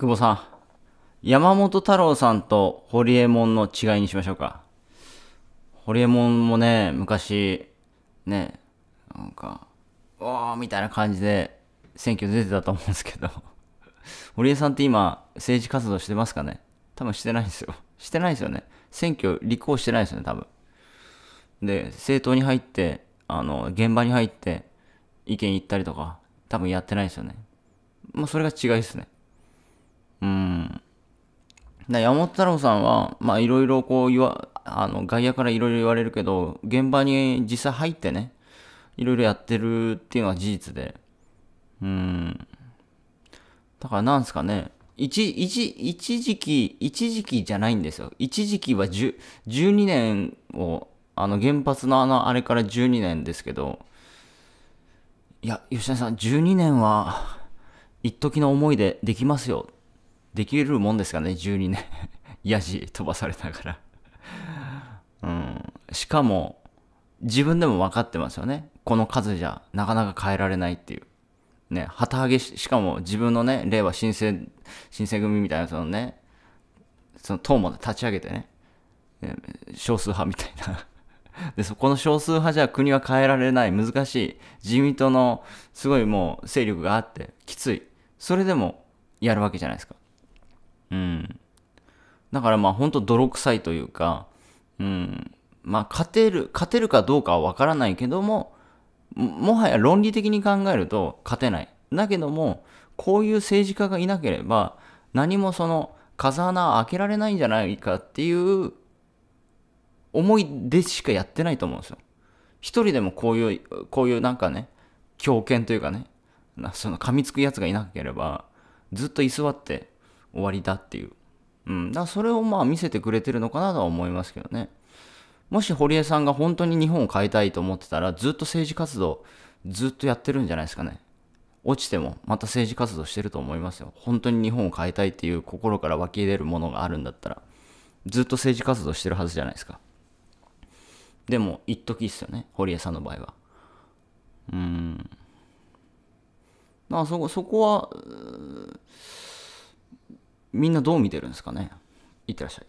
久保さん。山本太郎さんと堀エモ門の違いにしましょうか。堀エモ門もね、昔、ね、なんか、おーみたいな感じで選挙出てたと思うんですけど。堀江さんって今、政治活動してますかね多分してないんですよ。してないですよね。選挙立候補してないですよね、多分。で、政党に入って、あの、現場に入って、意見言ったりとか、多分やってないですよね。まあ、それが違いですね。山本太郎さんは、まあいろいろこう言わ、あの、外野からいろいろ言われるけど、現場に実際入ってね、いろいろやってるっていうのは事実で。うん。だからなんすかね、一、一、一時期、一時期じゃないんですよ。一時期は十、十12年を、あの原発のあの、あれから12年ですけど、いや、吉田さん、12年は、一時の思いでできますよできるもんですかね、12年。ヤジ飛ばされながらうん。しかも、自分でも分かってますよね。この数じゃ、なかなか変えられないっていう。ね、旗揚げし、しかも自分のね、令和新生、新生組みたいな、そのね、その党も立ち上げてね、ね少数派みたいな で、そこの少数派じゃ国は変えられない、難しい、自民党のすごいもう勢力があって、きつい。それでもやるわけじゃないですか。うん。だからまあ本当泥臭いというか、うん。まあ勝てる、勝てるかどうかはわからないけども、もはや論理的に考えると勝てない。だけども、こういう政治家がいなければ、何もその風穴開けられないんじゃないかっていう思いでしかやってないと思うんですよ。一人でもこういう、こういうなんかね、狂犬というかね、その噛みつくやつがいなければ、ずっと居座って終わりだっていう。うん。だからそれをまあ見せてくれてるのかなとは思いますけどね。もし堀江さんが本当に日本を変えたいと思ってたら、ずっと政治活動、ずっとやってるんじゃないですかね。落ちてもまた政治活動してると思いますよ。本当に日本を変えたいっていう心から湧き出るものがあるんだったら、ずっと政治活動してるはずじゃないですか。でも、一時っすよね。堀江さんの場合は。うーん。まあそこ、そこは、みんなどう見てるんですかねいってらっしゃい。